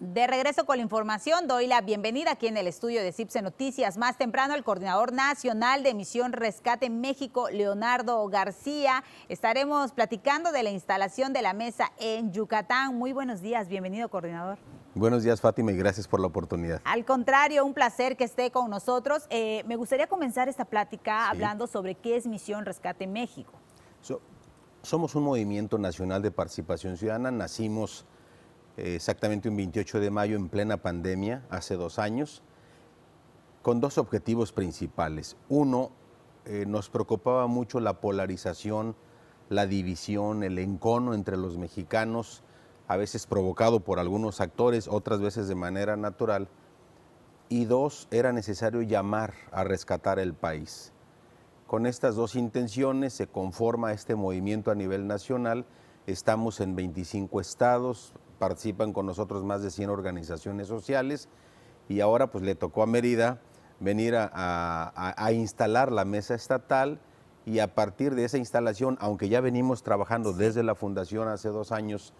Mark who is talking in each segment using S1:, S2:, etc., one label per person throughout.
S1: De regreso con la información, doy la bienvenida aquí en el estudio de CIPSE Noticias. Más temprano, el coordinador nacional de Misión Rescate México, Leonardo García. Estaremos platicando de la instalación de la mesa en Yucatán. Muy buenos días, bienvenido, coordinador.
S2: Buenos días, Fátima, y gracias por la oportunidad.
S1: Al contrario, un placer que esté con nosotros. Eh, me gustaría comenzar esta plática hablando sobre qué es Misión Rescate México.
S2: somos un movimiento nacional de participación ciudadana, nacimos eh, exactamente un 28 de mayo en plena pandemia, hace dos años, con dos objetivos principales. Uno, eh, nos preocupaba mucho la polarización, la división, el encono entre los mexicanos, a veces provocado por algunos actores, otras veces de manera natural. Y dos, era necesario llamar a rescatar el país. Con estas dos intenciones se conforma este movimiento a nivel nacional. Estamos en 25 estados, participan con nosotros más de 100 organizaciones sociales y ahora pues le tocó a Mérida venir a, instalar la mesa estatal y a partir de esa instalación, aunque ya venimos trabajando desde la fundación hace dos años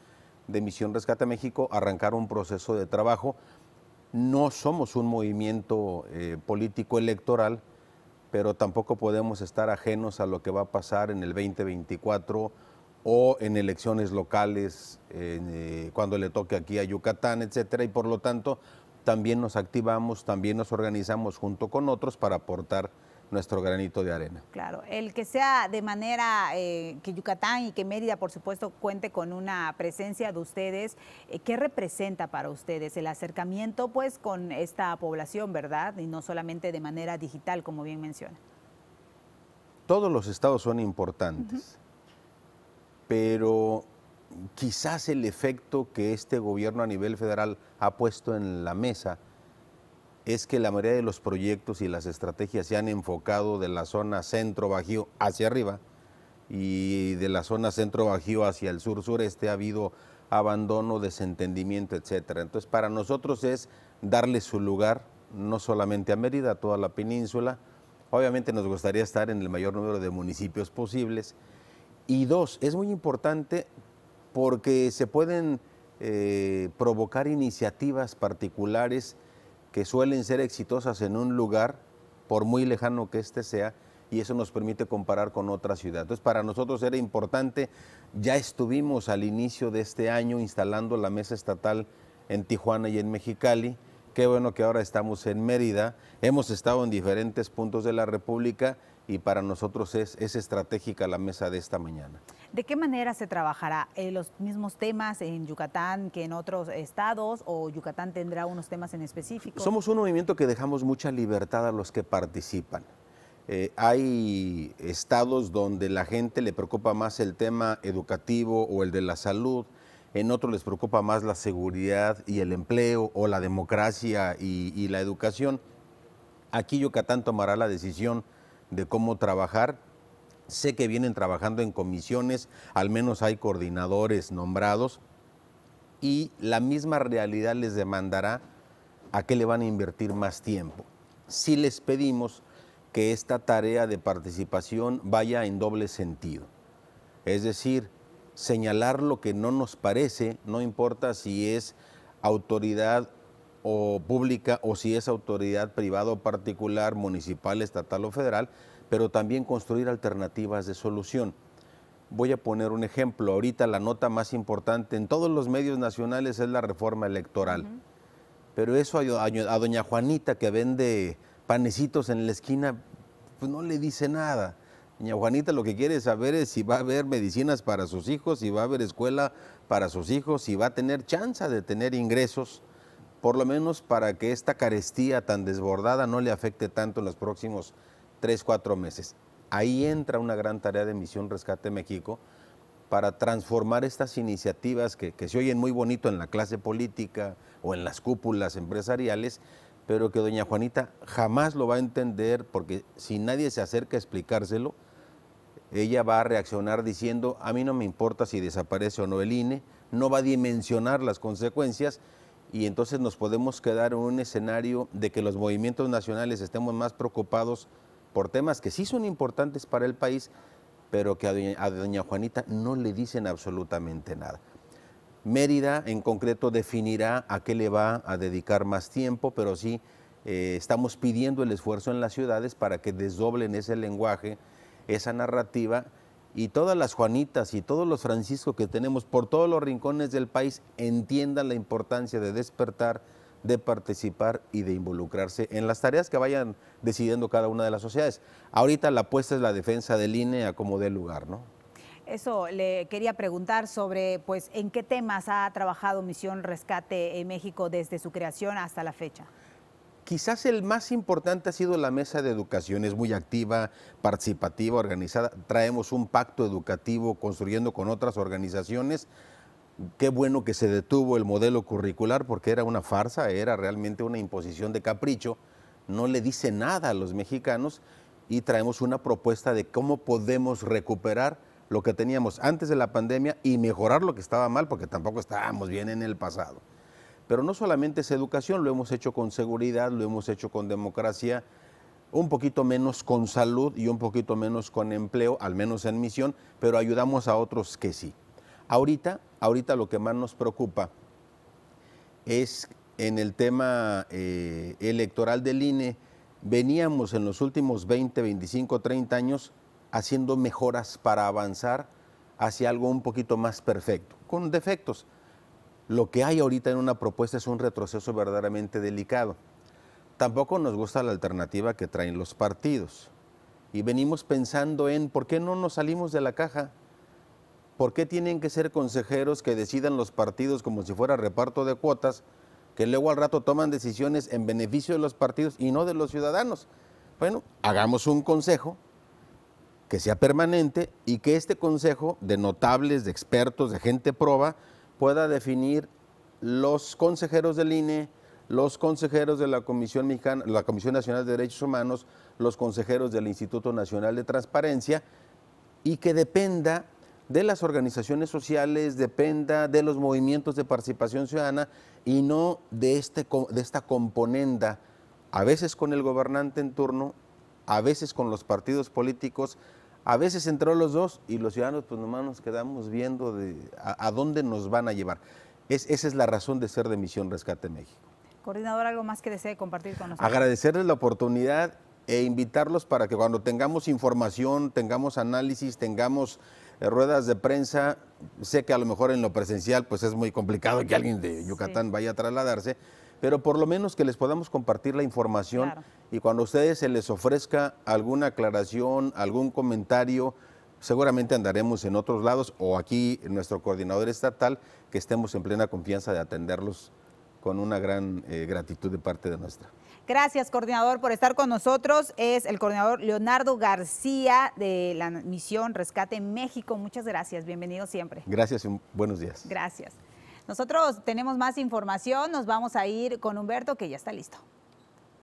S2: de Misión Rescate México, arrancar un proceso de trabajo. No somos un movimiento eh, político electoral, pero tampoco podemos estar ajenos a lo que va a pasar en el 2024 o en elecciones locales, eh, cuando le toque aquí a Yucatán, etcétera, y por lo tanto también nos activamos, también nos organizamos junto con otros para aportar nuestro granito de arena.
S1: Claro, el que sea de manera eh, que Yucatán y que Mérida, por supuesto, cuente con una presencia de ustedes, eh, ¿qué representa para ustedes el acercamiento pues con esta población, verdad? Y no solamente de manera digital, como bien menciona.
S2: Todos los estados son importantes pero quizás el efecto que este gobierno a nivel federal ha puesto en la mesa es que la mayoría de los proyectos y las estrategias se han enfocado de la zona centro-bajío hacia arriba y de la zona centro-bajío hacia el sur-sureste ha habido abandono, desentendimiento, etcétera. Entonces, para nosotros es darle su lugar no solamente a Mérida, a toda la península. Obviamente nos gustaría estar en el mayor número de municipios posibles, y dos, es muy importante porque se pueden eh, provocar iniciativas particulares que suelen ser exitosas en un lugar, por muy lejano que este sea, y eso nos permite comparar con otra ciudad. Entonces, para nosotros era importante, ya estuvimos al inicio de este año instalando la mesa estatal en Tijuana y en Mexicali, qué bueno que ahora estamos en Mérida, hemos estado en diferentes puntos de la República y para nosotros es, estratégica la mesa de esta mañana.
S1: ¿De qué manera se trabajará? Eh, ¿Los mismos temas en Yucatán que en otros estados o Yucatán tendrá unos temas en específico?
S2: Somos un movimiento que dejamos mucha libertad a los que participan. Eh, hay estados donde la gente le preocupa más el tema educativo o el de la salud, en otros les preocupa más la seguridad y el empleo o la democracia y, y la educación. Aquí Yucatán tomará la decisión de cómo trabajar. Sé que vienen trabajando en comisiones, al menos hay coordinadores nombrados y la misma realidad les demandará a qué le van a invertir más tiempo. Si les pedimos que esta tarea de participación vaya en doble sentido, es decir, señalar lo que no nos parece, no importa si es autoridad o pública o si es autoridad privada o particular, municipal, estatal o federal, pero también construir alternativas de solución. Voy a poner un ejemplo. Ahorita la nota más importante en todos los medios nacionales es la reforma electoral. Pero eso a, a, doña Juanita que vende panecitos en la esquina, pues no le dice nada. Doña Juanita lo que quiere saber es si va a haber medicinas para sus hijos, si va a haber escuela para sus hijos, si va a tener chance de tener ingresos por lo menos para que esta carestía tan desbordada no le afecte tanto en los próximos tres, cuatro meses. Ahí entra una gran tarea de Misión Rescate México para transformar estas iniciativas que, que se oyen muy bonito en la clase política o en las cúpulas empresariales, pero que doña Juanita jamás lo va a entender porque si nadie se acerca a explicárselo, ella va a reaccionar diciendo, a mí no me importa si desaparece o no el INE, no va a dimensionar las consecuencias y entonces nos podemos quedar en un escenario de que los movimientos nacionales estemos más preocupados por temas que sí son importantes para el país, pero que a doña, Juanita no le dicen absolutamente nada. Mérida en concreto definirá a qué le va a dedicar más tiempo, pero sí eh, estamos pidiendo el esfuerzo en las ciudades para que desdoblen ese lenguaje, esa narrativa y todas las Juanitas y todos los Francisco que tenemos por todos los rincones del país entiendan la importancia de despertar, de participar y de involucrarse en las tareas que vayan decidiendo cada una de las sociedades. Ahorita la apuesta es la defensa del INE a como dé lugar, ¿no?
S1: Eso le quería preguntar sobre, pues, en qué temas ha trabajado Misión Rescate en México desde su creación hasta la fecha.
S2: Quizás el más importante ha sido la mesa de educación, es muy activa, participativa, organizada. Traemos un pacto educativo construyendo con otras organizaciones. Qué bueno que se detuvo el modelo curricular porque era una farsa, era realmente una imposición de capricho. No le dice nada a los mexicanos y traemos una propuesta de cómo podemos recuperar lo que teníamos antes de la pandemia y mejorar lo que estaba mal porque tampoco estábamos bien en el pasado. Pero no solamente es educación, lo hemos hecho con seguridad, lo hemos hecho con democracia, un poquito menos con salud y un poquito menos con empleo, al menos en misión, pero ayudamos a otros que sí. Ahorita, ahorita lo que más nos preocupa es en el tema eh, electoral del INE, veníamos en los últimos 20, 25, 30 años haciendo mejoras para avanzar hacia algo un poquito más perfecto, con defectos, lo que hay ahorita en una propuesta es un retroceso verdaderamente delicado. Tampoco nos gusta la alternativa que traen los partidos. Y venimos pensando en por qué no nos salimos de la caja. ¿Por qué tienen que ser consejeros que decidan los partidos como si fuera reparto de cuotas, que luego al rato toman decisiones en beneficio de los partidos y no de los ciudadanos? Bueno, hagamos un consejo que sea permanente y que este consejo de notables, de expertos, de gente proba, pueda definir los consejeros del INE, los consejeros de la Comisión, Nacional de Derechos Humanos, los consejeros del Instituto Nacional de Transparencia y que dependa de las organizaciones sociales, dependa de los movimientos de participación ciudadana y no de este esta componenda, a veces con el gobernante en turno, a veces con los partidos políticos, a veces entró los dos y los ciudadanos pues nomás nos quedamos viendo de a, dónde nos van a llevar. esa es la razón de ser de Misión Rescate México.
S1: Coordinador, algo más que desee compartir
S2: con nosotros. Agradecerles la oportunidad e invitarlos para que cuando tengamos información, tengamos análisis, tengamos eh, ruedas de prensa, sé que a lo mejor en lo presencial pues es muy complicado que alguien de Yucatán vaya a trasladarse, pero por lo menos que les podamos compartir la información y cuando a ustedes se les ofrezca alguna aclaración, algún comentario, seguramente andaremos en otros lados o aquí en nuestro coordinador estatal, que estemos en plena confianza de atenderlos con una gran eh, gratitud de parte de nuestra.
S1: Gracias, coordinador, por estar con nosotros. Es el coordinador Leonardo García de la misión Rescate México. Muchas gracias, bienvenido siempre.
S2: Gracias y buenos días.
S1: Gracias. Nosotros tenemos más información, nos vamos a ir con Humberto que ya está listo.